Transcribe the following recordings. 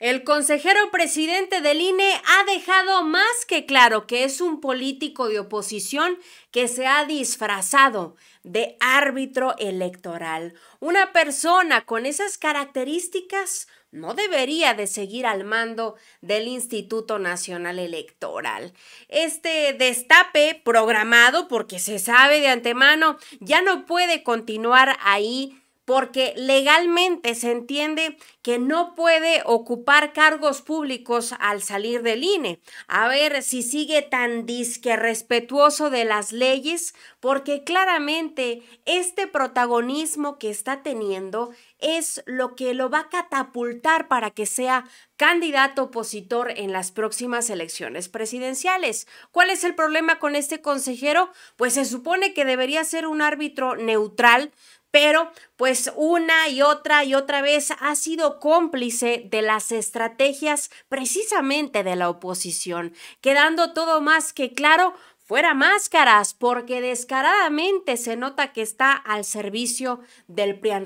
El consejero presidente del INE ha dejado más que claro que es un político de oposición que se ha disfrazado de árbitro electoral. Una persona con esas características no debería de seguir al mando del Instituto Nacional Electoral. Este destape programado, porque se sabe de antemano, ya no puede continuar ahí porque legalmente se entiende que no puede ocupar cargos públicos al salir del INE. A ver si sigue tan disque respetuoso de las leyes, porque claramente este protagonismo que está teniendo es lo que lo va a catapultar para que sea candidato opositor en las próximas elecciones presidenciales. ¿Cuál es el problema con este consejero? Pues se supone que debería ser un árbitro neutral pero pues una y otra y otra vez ha sido cómplice de las estrategias precisamente de la oposición, quedando todo más que claro fuera máscaras, porque descaradamente se nota que está al servicio del PRIAN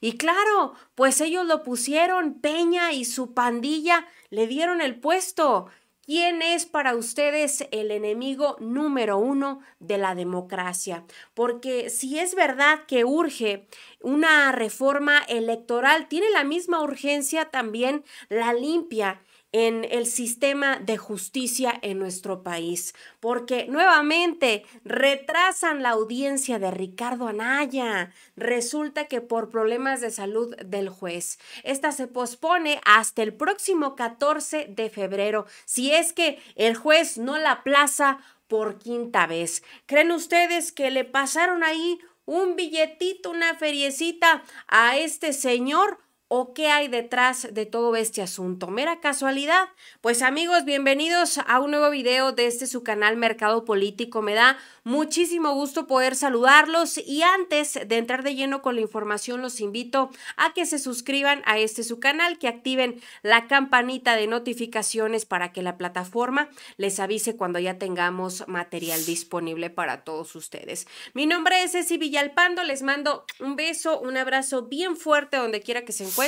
Y claro, pues ellos lo pusieron, Peña y su pandilla le dieron el puesto. ¿Quién es para ustedes el enemigo número uno de la democracia? Porque si es verdad que urge una reforma electoral, tiene la misma urgencia también la limpia en el sistema de justicia en nuestro país, porque nuevamente retrasan la audiencia de Ricardo Anaya. Resulta que por problemas de salud del juez, esta se pospone hasta el próximo 14 de febrero, si es que el juez no la aplaza por quinta vez. ¿Creen ustedes que le pasaron ahí un billetito, una feriecita a este señor? o qué hay detrás de todo este asunto. Mera casualidad. Pues amigos, bienvenidos a un nuevo video de este su canal Mercado Político. Me da muchísimo gusto poder saludarlos y antes de entrar de lleno con la información los invito a que se suscriban a este su canal, que activen la campanita de notificaciones para que la plataforma les avise cuando ya tengamos material disponible para todos ustedes. Mi nombre es Ceci Villalpando, les mando un beso, un abrazo bien fuerte donde quiera que se encuentren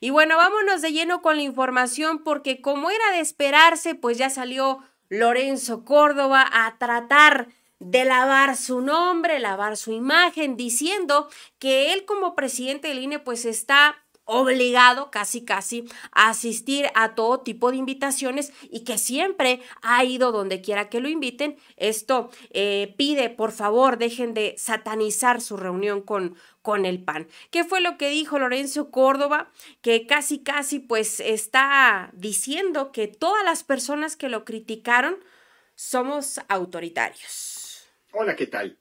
y bueno, vámonos de lleno con la información porque como era de esperarse, pues ya salió Lorenzo Córdoba a tratar de lavar su nombre, lavar su imagen, diciendo que él como presidente del INE pues está obligado casi casi a asistir a todo tipo de invitaciones y que siempre ha ido donde quiera que lo inviten. Esto eh, pide, por favor, dejen de satanizar su reunión con, con el PAN. ¿Qué fue lo que dijo Lorenzo Córdoba? Que casi casi pues está diciendo que todas las personas que lo criticaron somos autoritarios. Hola, ¿qué tal?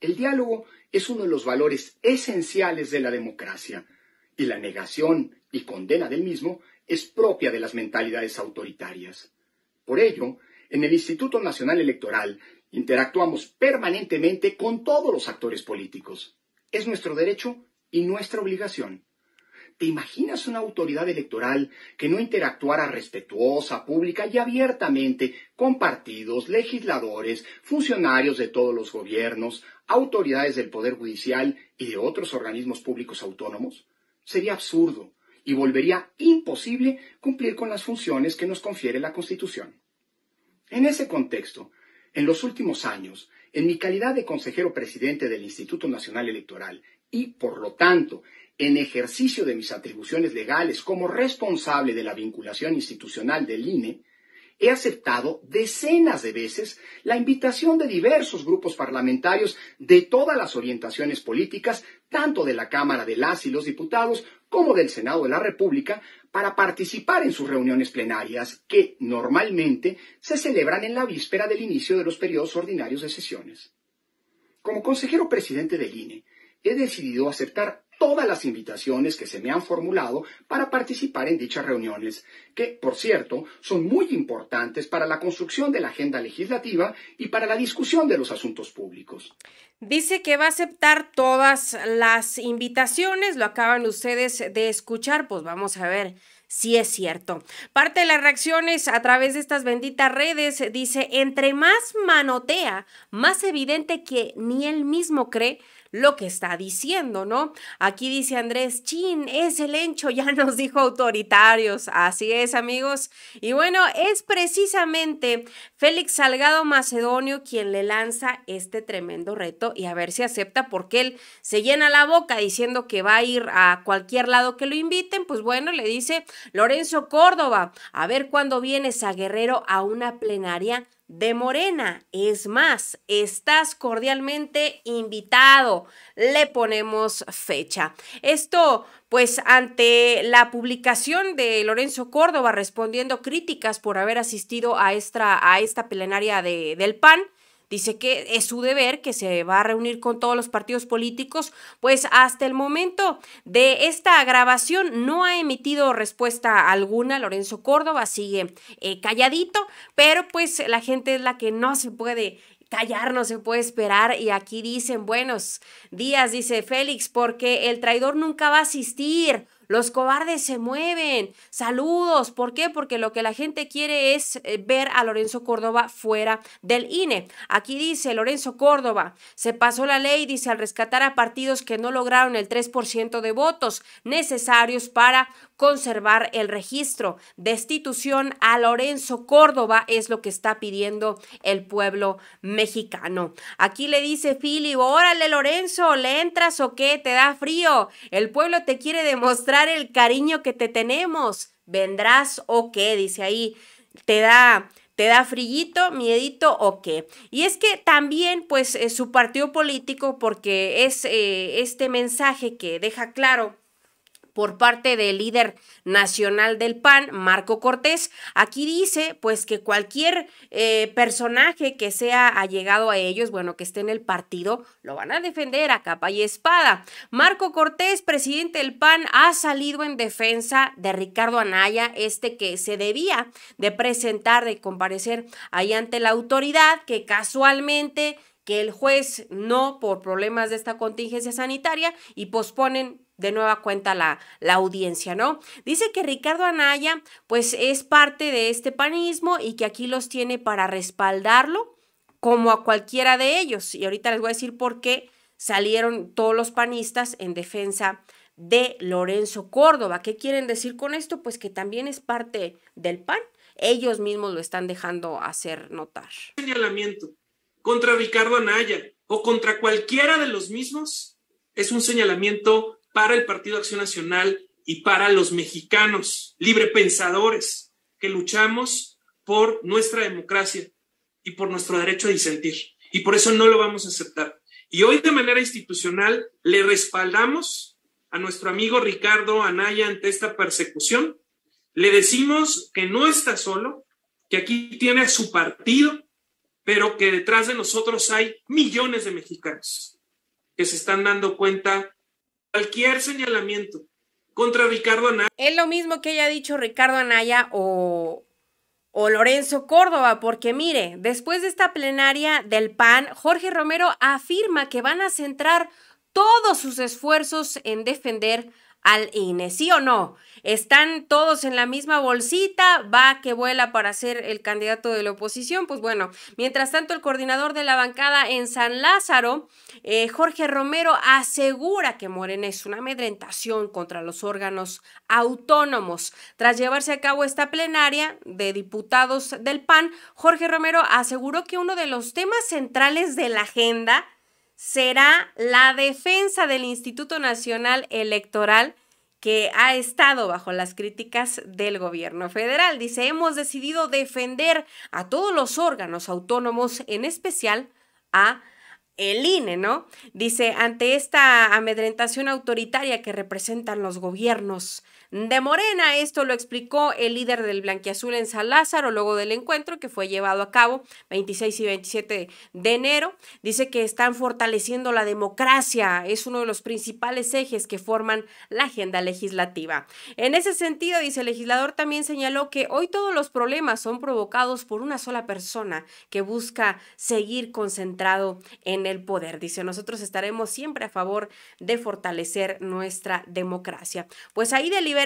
El diálogo es uno de los valores esenciales de la democracia y la negación y condena del mismo es propia de las mentalidades autoritarias. Por ello, en el Instituto Nacional Electoral interactuamos permanentemente con todos los actores políticos. Es nuestro derecho y nuestra obligación. ¿Te imaginas una autoridad electoral que no interactuara respetuosa, pública y abiertamente con partidos, legisladores, funcionarios de todos los gobiernos, autoridades del Poder Judicial y de otros organismos públicos autónomos? Sería absurdo y volvería imposible cumplir con las funciones que nos confiere la Constitución. En ese contexto, en los últimos años, en mi calidad de consejero presidente del Instituto Nacional Electoral y, por lo tanto, en ejercicio de mis atribuciones legales como responsable de la vinculación institucional del INE, he aceptado decenas de veces la invitación de diversos grupos parlamentarios de todas las orientaciones políticas, tanto de la Cámara de las y los diputados como del Senado de la República, para participar en sus reuniones plenarias, que normalmente se celebran en la víspera del inicio de los periodos ordinarios de sesiones. Como consejero presidente del INE, he decidido aceptar todas las invitaciones que se me han formulado para participar en dichas reuniones, que, por cierto, son muy importantes para la construcción de la agenda legislativa y para la discusión de los asuntos públicos. Dice que va a aceptar todas las invitaciones, lo acaban ustedes de escuchar, pues vamos a ver si es cierto. Parte de las reacciones a través de estas benditas redes dice, entre más manotea, más evidente que ni él mismo cree lo que está diciendo, ¿no? Aquí dice Andrés, chin, es el encho, ya nos dijo autoritarios, así es amigos. Y bueno, es precisamente Félix Salgado Macedonio quien le lanza este tremendo reto y a ver si acepta porque él se llena la boca diciendo que va a ir a cualquier lado que lo inviten, pues bueno, le dice Lorenzo Córdoba, a ver cuándo vienes a Guerrero a una plenaria de Morena. Es más, estás cordialmente invitado. Le ponemos fecha. Esto, pues, ante la publicación de Lorenzo Córdoba respondiendo críticas por haber asistido a esta, a esta plenaria de, del PAN. Dice que es su deber, que se va a reunir con todos los partidos políticos, pues hasta el momento de esta grabación no ha emitido respuesta alguna. Lorenzo Córdoba sigue eh, calladito, pero pues la gente es la que no se puede callar no se puede esperar. Y aquí dicen, buenos días, dice Félix, porque el traidor nunca va a asistir. Los cobardes se mueven. Saludos. ¿Por qué? Porque lo que la gente quiere es eh, ver a Lorenzo Córdoba fuera del INE. Aquí dice Lorenzo Córdoba, se pasó la ley, dice, al rescatar a partidos que no lograron el 3% de votos necesarios para conservar el registro. Destitución a Lorenzo Córdoba es lo que está pidiendo el pueblo mexicano. Aquí le dice Philip, órale Lorenzo, ¿le entras o qué? ¿Te da frío? El pueblo te quiere demostrar el cariño que te tenemos. ¿Vendrás o qué? Dice ahí. Te da ¿Te da frillito, miedito o qué? Y es que también, pues, eh, su partido político, porque es eh, este mensaje que deja claro por parte del líder nacional del PAN, Marco Cortés. Aquí dice, pues, que cualquier eh, personaje que sea allegado a ellos, bueno, que esté en el partido, lo van a defender a capa y espada. Marco Cortés, presidente del PAN, ha salido en defensa de Ricardo Anaya, este que se debía de presentar, de comparecer ahí ante la autoridad, que casualmente que el juez no por problemas de esta contingencia sanitaria y posponen de nueva cuenta la, la, audiencia, ¿no? Dice que Ricardo Anaya, pues es parte de este panismo y que aquí los tiene para respaldarlo, como a cualquiera de ellos. Y ahorita les voy a decir por qué salieron todos los panistas en defensa de Lorenzo Córdoba. ¿Qué quieren decir con esto? Pues que también es parte del PAN. Ellos mismos lo están dejando hacer notar. Señalamiento contra Ricardo Anaya o contra cualquiera de los mismos es un señalamiento para el Partido Acción Nacional y para los mexicanos librepensadores que luchamos por nuestra democracia y por nuestro derecho a disentir. Y por eso no lo vamos a aceptar. Y hoy de manera institucional le respaldamos a nuestro amigo Ricardo Anaya ante esta persecución. Le decimos que no está solo, que aquí tiene a su partido, pero que detrás de nosotros hay millones de mexicanos que se están dando cuenta cualquier señalamiento contra Ricardo Anaya. Es lo mismo que haya dicho Ricardo Anaya o, o Lorenzo Córdoba, porque mire, después de esta plenaria del PAN, Jorge Romero afirma que van a centrar todos sus esfuerzos en defender al INE, ¿sí o no? Están todos en la misma bolsita, va que vuela para ser el candidato de la oposición. Pues bueno, mientras tanto, el coordinador de la bancada en San Lázaro, eh, Jorge Romero, asegura que Morena es una amedrentación contra los órganos autónomos. Tras llevarse a cabo esta plenaria de diputados del PAN, Jorge Romero aseguró que uno de los temas centrales de la agenda será la defensa del Instituto Nacional Electoral que ha estado bajo las críticas del gobierno federal. Dice, hemos decidido defender a todos los órganos autónomos, en especial a el INE, ¿no? Dice, ante esta amedrentación autoritaria que representan los gobiernos de Morena. Esto lo explicó el líder del Blanquiazul en San luego del encuentro que fue llevado a cabo 26 y 27 de enero. Dice que están fortaleciendo la democracia, es uno de los principales ejes que forman la agenda legislativa. En ese sentido, dice el legislador, también señaló que hoy todos los problemas son provocados por una sola persona que busca seguir concentrado en el poder. Dice, nosotros estaremos siempre a favor de fortalecer nuestra democracia. Pues ahí delibera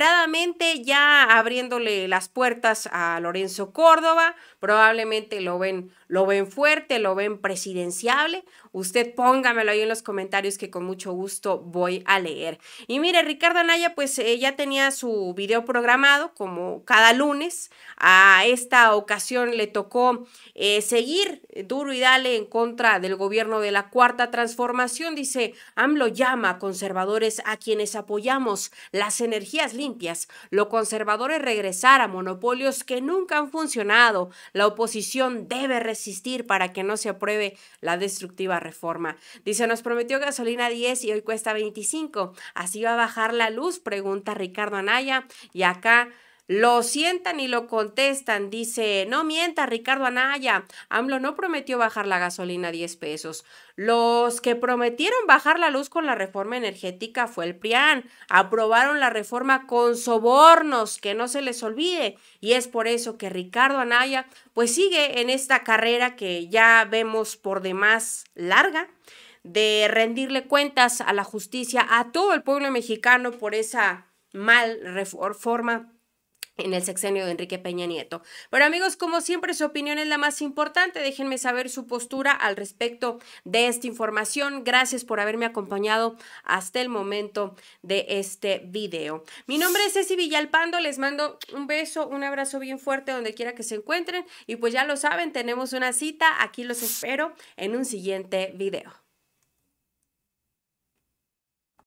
ya abriéndole las puertas a Lorenzo Córdoba, probablemente lo ven lo ven fuerte, lo ven presidenciable, usted póngamelo ahí en los comentarios que con mucho gusto voy a leer. Y mire, Ricardo Anaya pues eh, ya tenía su video programado como cada lunes. A esta ocasión le tocó eh, seguir duro y dale en contra del gobierno de la cuarta transformación. Dice, AMLO llama a conservadores a quienes apoyamos las energías limpias. Lo conservador es regresar a monopolios que nunca han funcionado. La oposición debe resistir para que no se apruebe la destructiva reforma. Dice, nos prometió gasolina 10 y hoy cuesta 25. ¿Así va a bajar la luz? Pregunta Ricardo Anaya. Y acá lo sientan y lo contestan. Dice, no mienta, Ricardo Anaya. AMLO no prometió bajar la gasolina a 10 pesos. Los que prometieron bajar la luz con la reforma energética fue el PRIAN. Aprobaron la reforma con sobornos, que no se les olvide. Y es por eso que Ricardo Anaya pues sigue en esta carrera que ya vemos por demás larga de rendirle cuentas a la justicia, a todo el pueblo mexicano por esa mal reforma en el sexenio de Enrique Peña Nieto. Pero amigos, como siempre, su opinión es la más importante. Déjenme saber su postura al respecto de esta información. Gracias por haberme acompañado hasta el momento de este video. Mi nombre es Ceci Villalpando. Les mando un beso, un abrazo bien fuerte donde quiera que se encuentren. Y pues ya lo saben, tenemos una cita. Aquí los espero en un siguiente video.